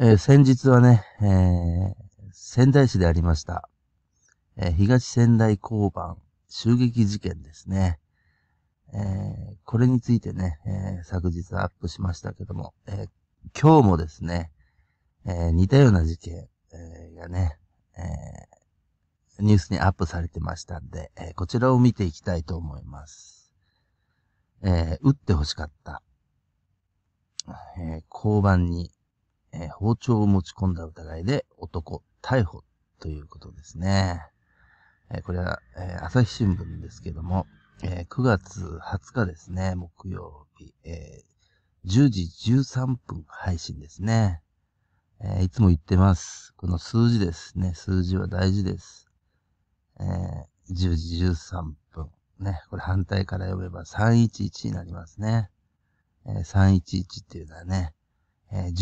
えー、先日はね、えー、仙台市でありました、えー、東仙台交番襲撃事件ですね。えー、これについてね、えー、昨日アップしましたけども、えー、今日もですね、えー、似たような事件、えー、がね、えー、ニュースにアップされてましたんで、えー、こちらを見ていきたいと思います。えー、撃って欲しかった。えー、交番にえ包丁を持ち込んだ疑いで男逮捕ということですね。えー、これは、えー、朝日新聞ですけども、え9月20日ですね、木曜日、え10時13分配信ですね、えいつも言ってます。この数字ですね。数字は大事です。え10時13分。ね、これ反対から読めば311になりますね。え311っていうのはね、えー、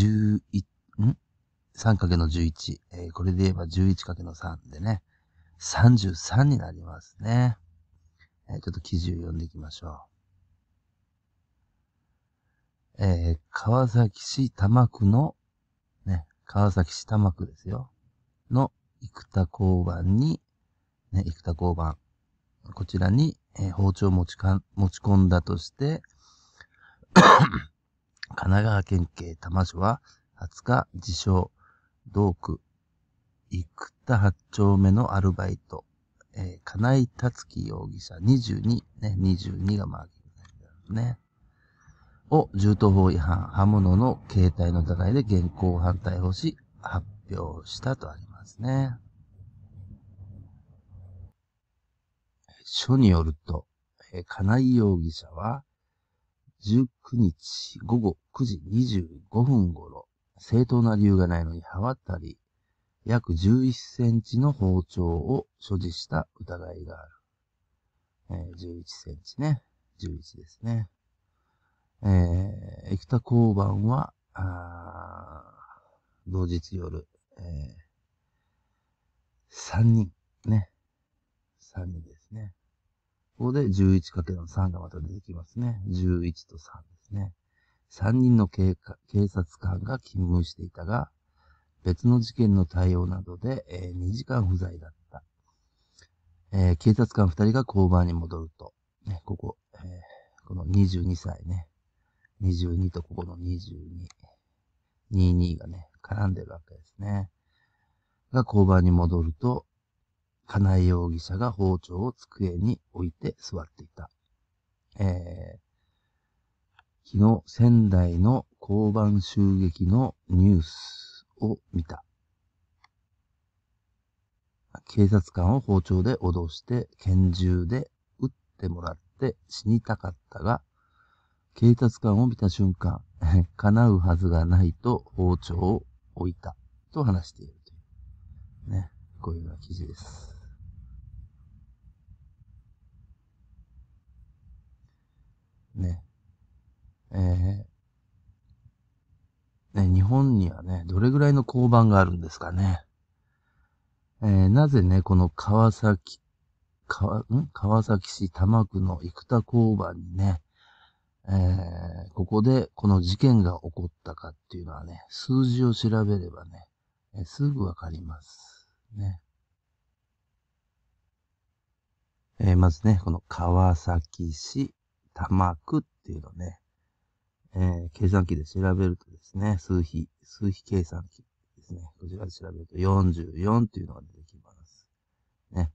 11ん ?3 かけの11。えー、これで言えば11かけの3でね、33になりますね。えー、ちょっと記事を読んでいきましょう。えー、川崎市多摩区の、ね、川崎市多摩区ですよ。の生田交番に、ね、生田交番。こちらに、えー、包丁を持ちか持ち込んだとして、神奈川県警多摩署は20日、自称、同区、生田八丁目のアルバイト、えー、金井達樹容疑者22、ね、22がマーキングね。を、銃刀法違反、刃物の携帯の疑いで現行犯逮捕し、発表したとありますね。書によると、えー、金井容疑者は、19日午後9時25分頃、正当な理由がないのに刃渡り、約11センチの包丁を所持した疑いがある。えー、11センチね。11ですね。えー、生田交番は、あ同日夜、えー、3人、ね。3人ですね。ここで 11×3 がまた出てきますね。11と3ですね。3人の警察官が勤務していたが、別の事件の対応などで、えー、2時間不在だった。えー、警察官2人が交番に戻ると、ね、ここ、えー、この22歳ね、22とここの22、22がね、絡んでるわけですね。が交番に戻ると、金井容疑者が包丁を机に置いて座っていた。えー、昨日仙台の交番襲撃のニュースを見た。警察官を包丁で脅して拳銃で撃ってもらって死にたかったが、警察官を見た瞬間、叶うはずがないと包丁を置いたと話しているという。ね。こういうような記事です。ね。えー、日本にはね、どれぐらいの交番があるんですかね。えー、なぜね、この川崎、川、ん川崎市多摩区の生田交番にね、えー、ここでこの事件が起こったかっていうのはね、数字を調べればね、えー、すぐわかります。ね。えー、まずね、この川崎市多摩区っていうのね、えー、計算機で調べるとですね、数比、数比計算機ですね。こちらで調べると44っていうのが出てきます。ね。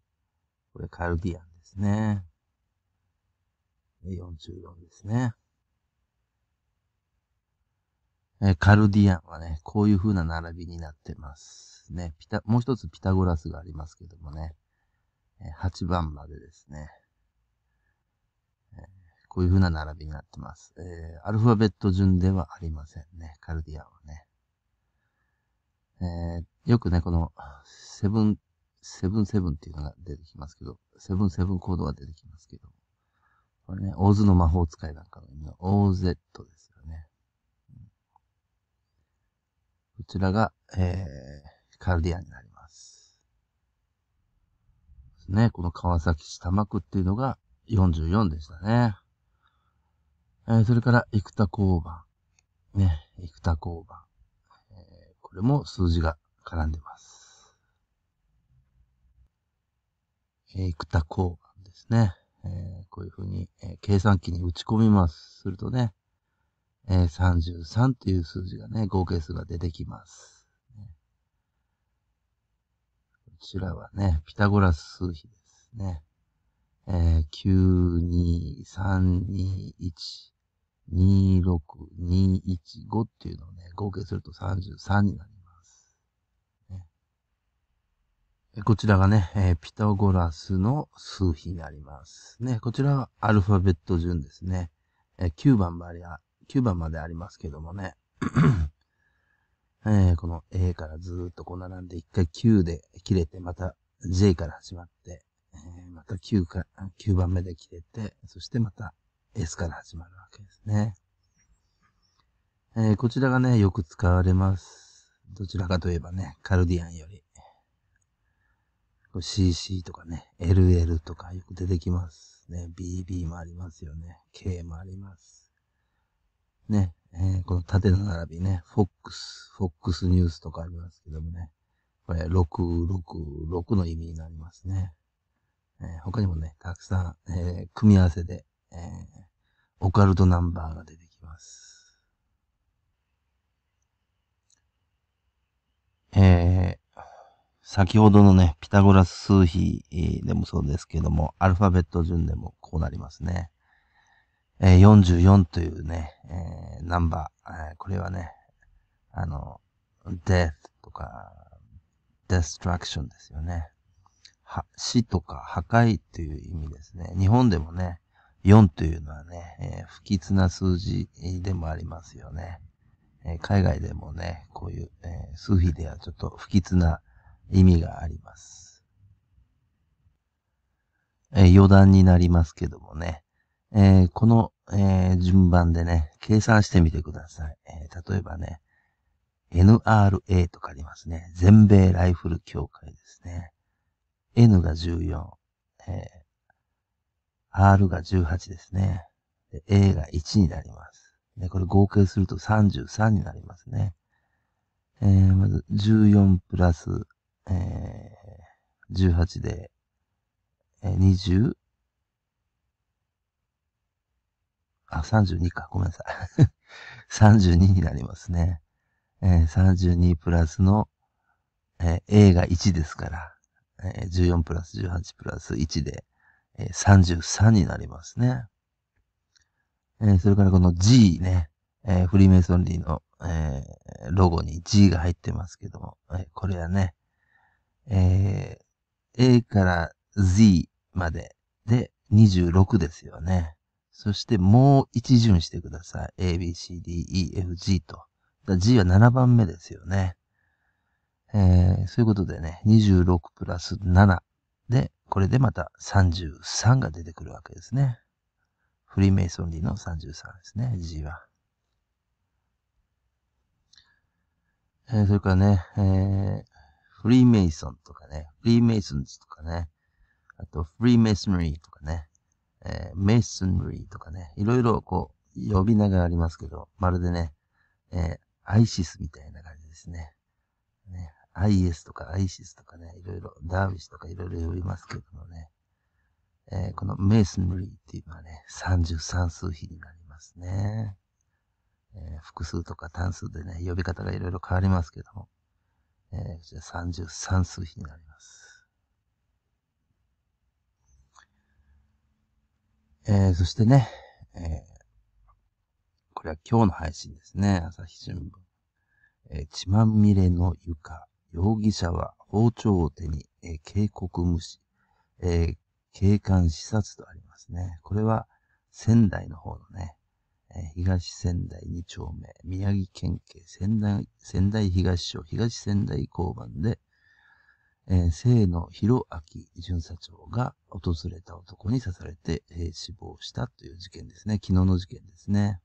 これカルディアンですね。44ですね。えカルディアンはね、こういう風な並びになってます。ね、ピタ、もう一つピタゴラスがありますけどもね、え8番までですね、えこういう風な並びになってます。えー、アルファベット順ではありませんね。カルディアはね。えー、よくね、この、セブン、セブンセブンっていうのが出てきますけど、セブンセブンコードが出てきますけど、これね、大津の魔法使いなんかの意味は、OZ ですよね。こちらが、えー、カルディアになります。ね。この川崎市幕区っていうのが44でしたね。えー、それから、生田交番。ね、生田交番。えー、これも数字が絡んでます。えー、生田交番ですね。えー、こういうふうに、え計算機に打ち込みます。するとね、えー、33という数字がね、合計数が出てきます。こちらはね、ピタゴラス数比ですね。えー、92321。26215っていうのをね、合計すると33になります。ね、こちらがね、えー、ピタゴラスの数比になります。ね、こちらはアルファベット順ですね。えー、9番まであ、9番までありますけどもね。えー、この A からずーっとこう並んで、一回9で切れて、また J から始まって、えー、また9か、9番目で切れて、そしてまた S から始まるわけですね。えー、こちらがね、よく使われます。どちらかといえばね、カルディアンより。CC とかね、LL とかよく出てきます。ね、BB もありますよね。K もあります。ね、えー、この縦の並びね、FOX、FOX ニュースとかありますけどもね、これ666の意味になりますね。えー、他にもね、たくさん、えー、組み合わせでえー、オカルトナンバーが出てきます。えー、先ほどのね、ピタゴラス数比でもそうですけども、アルファベット順でもこうなりますね。えー、44というね、えー、ナンバー、えー、これはね、あの、death とか、destruction ですよね。死とか破壊という意味ですね。日本でもね、4というのはね、えー、不吉な数字でもありますよね。えー、海外でもね、こういう、えー、数比ではちょっと不吉な意味があります。え余談になりますけどもね、えこの、え順番でね、計算してみてください。え例えばね、NRA とかありますね。全米ライフル協会ですね。N が14、え R が18ですね。で、A が1になります。で、これ合計すると33になりますね。えー、まず14プラス、えー、18で、えー、20、あ、32か。ごめんなさい。32 になりますね。えー、32プラスの、えー、A が1ですから、えー、14プラス18プラス1で、え33になりますね。えー、それからこの G ね、えー、フリーメイソンリーの、えー、ロゴに G が入ってますけども、えー、これはね、えー、A から Z までで26ですよね。そしてもう一巡してください。A, B, C, D, E, F, G と。G は7番目ですよね。えー、そういうことでね、26プラス7でこれでまた33が出てくるわけですね。フリーメイソンリーの33ですね、G は。えー、それからね、えー、フリーメイソンとかね、フリーメイソンズとかね、あとフリーメイソンリーとかね、えー、メイソンリーとかね、いろいろこう、呼び名がありますけど、まるでね、えー、アイシスみたいな感じですね。ね IS とか ISIS とかね、いろいろ、ダービスとかいろいろ呼びますけどもね、えー、このメイスムリーっていうのはね、33数比になりますね。えー、複数とか単数でね、呼び方がいろいろ変わりますけども、えー、じゃら33数比になります。えー、そしてね、えー、これは今日の配信ですね。朝日新聞。えー、血まみれの床。容疑者は包丁を手に、えー、警告無視、えー、警官視察とありますね。これは仙台の方のね、えー、東仙台2丁目、宮城県警仙台仙台東署東仙台交番で、えー、清野博明巡査長が訪れた男に刺されて、えー、死亡したという事件ですね。昨日の事件ですね。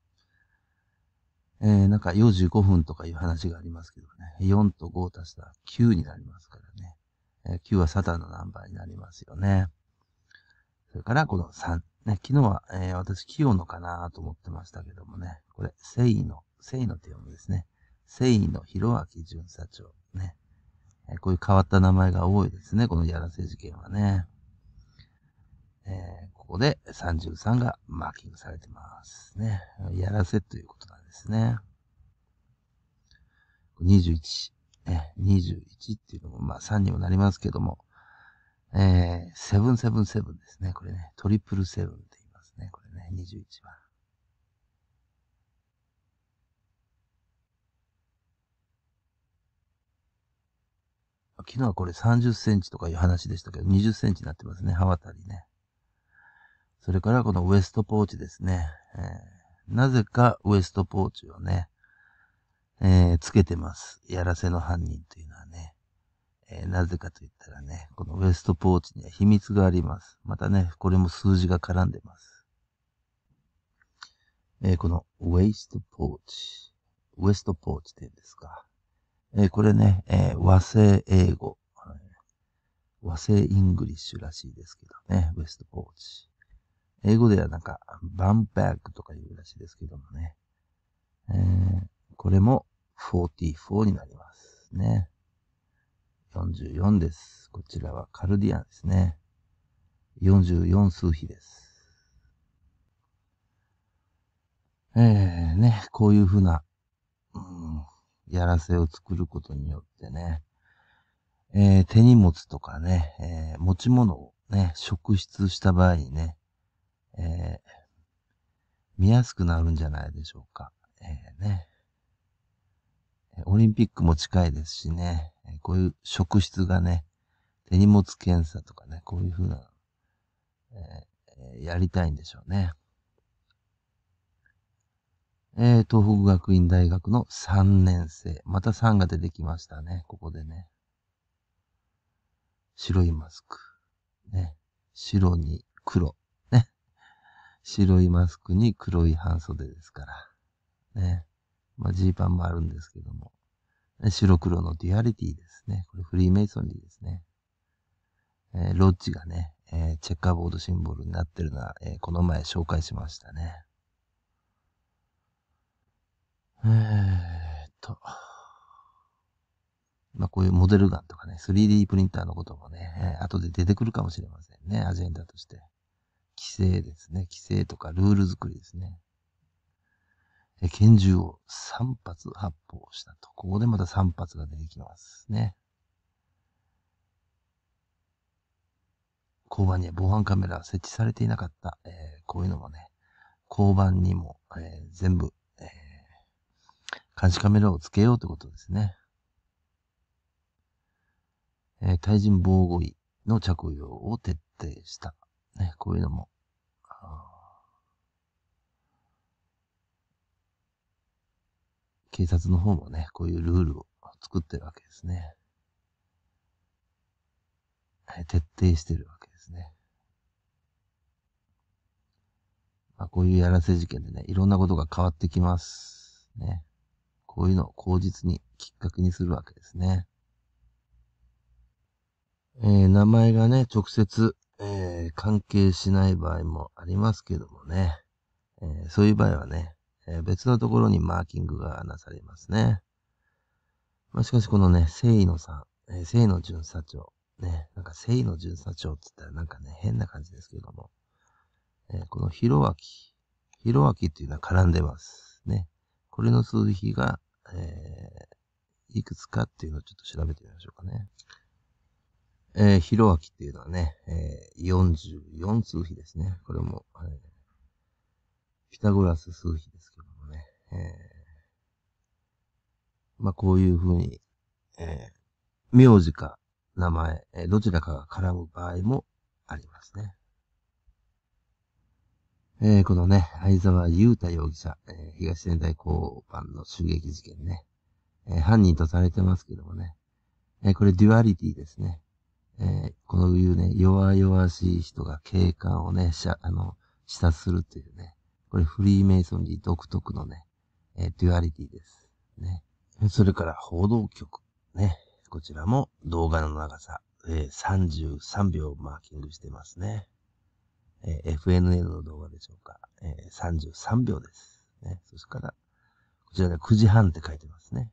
えー、なんか45分とかいう話がありますけどね、4と5足したら9になりますからね。えー、9はサタンのナンバーになりますよね。それからこの3。ね、昨日は、えー、私、清野かなと思ってましたけどもね、これ、誠意の、誠意の手読みですね。誠意の広明巡査長。ね、えー、こういう変わった名前が多いですね、このやらせ事件はね。えー、ここで33がマーキングされてますね。やらせということなんですね。21、え、21っていうのも、まあ3にもなりますけども、えー、777ですね。これね、トリプルセブンって言いますね。これね、21番。昨日はこれ30センチとかいう話でしたけど、20センチになってますね。刃渡りね。それからこのウエストポーチですね。えーなぜかウエストポーチをね、えー、つけてます。やらせの犯人というのはね。えー、なぜかと言ったらね、このウエストポーチには秘密があります。またね、これも数字が絡んでます。えー、このウエストポーチ、ウエストポーチって言うんですか。えー、これね、え和製英語、和製イングリッシュらしいですけどね、ウエストポーチ。英語ではなんか、バンバックとか言うらしいですけどもね。えー、これも44になりますね。44です。こちらはカルディアンですね。44数比です。ええー、ね、こういうふうな、うん、やらせを作ることによってね、えー、手荷物とかね、えー、持ち物をね、職質した場合にね、えー、見やすくなるんじゃないでしょうか。えー、ね。オリンピックも近いですしね、こういう職質がね、手荷物検査とかね、こういうふうな、えー、やりたいんでしょうね。えー、東北学院大学の3年生。また3が出てきましたね、ここでね。白いマスク。ね。白に黒。白いマスクに黒い半袖ですから。ね。まあ、ジーパンもあるんですけども。白黒のデュアリティですね。これフリーメイソンリーですね。えー、ロッジがね、えー、チェッカーボードシンボルになってるのは、えー、この前紹介しましたね。えー、っと。まあ、こういうモデルガンとかね、3D プリンターのこともね、えー、後で出てくるかもしれませんね、アジェンダとして。規制ですね。規制とかルール作りですね。え拳銃を3発発砲したと。ここでまた3発が出てきますね。交番には防犯カメラ設置されていなかった。えー、こういうのもね、交番にも、えー、全部、えー、監視カメラをつけようということですね。え対人防護衣の着用を徹底した。ね、こういうのも。警察の方もね、こういうルールを作ってるわけですね。徹底してるわけですね。まあ、こういうやらせ事件でね、いろんなことが変わってきます。ね。こういうのを口実にきっかけにするわけですね。えー、名前がね、直接えー、関係しない場合もありますけどもね、えー、そういう場合はね、えー、別のところにマーキングがなされますね。まあ、しかしこのね、誠意のさん、えー、誠意の巡査長、ね、なんか誠意の巡査長って言ったらなんかね、変な感じですけども、えー、この広明、広明っていうのは絡んでます。ね。これの数比が、えー、いくつかっていうのをちょっと調べてみましょうかね。えー、ひろあきっていうのはね、えー、44通費ですね。これも、えー、ピタゴラス数比ですけどもね。えー、まあ、こういうふうに、えー、名字か名前、えー、どちらかが絡む場合もありますね。えー、このね、相沢祐太容疑者、えー、東仙台交番の襲撃事件ね、えー、犯人とされてますけどもね、えー、これデュアリティですね。えー、このいうね、弱々しい人が警官をね、しゃ、あの、示唆するというね、これフリーメイソンに独特のね、えー、デュアリティです。ね。それから報道局。ね。こちらも動画の長さ、えー、33秒マーキングしてますね。えー、FNN の動画でしょうか。えー、33秒です。ね。そしたら、こちらで9時半って書いてますね。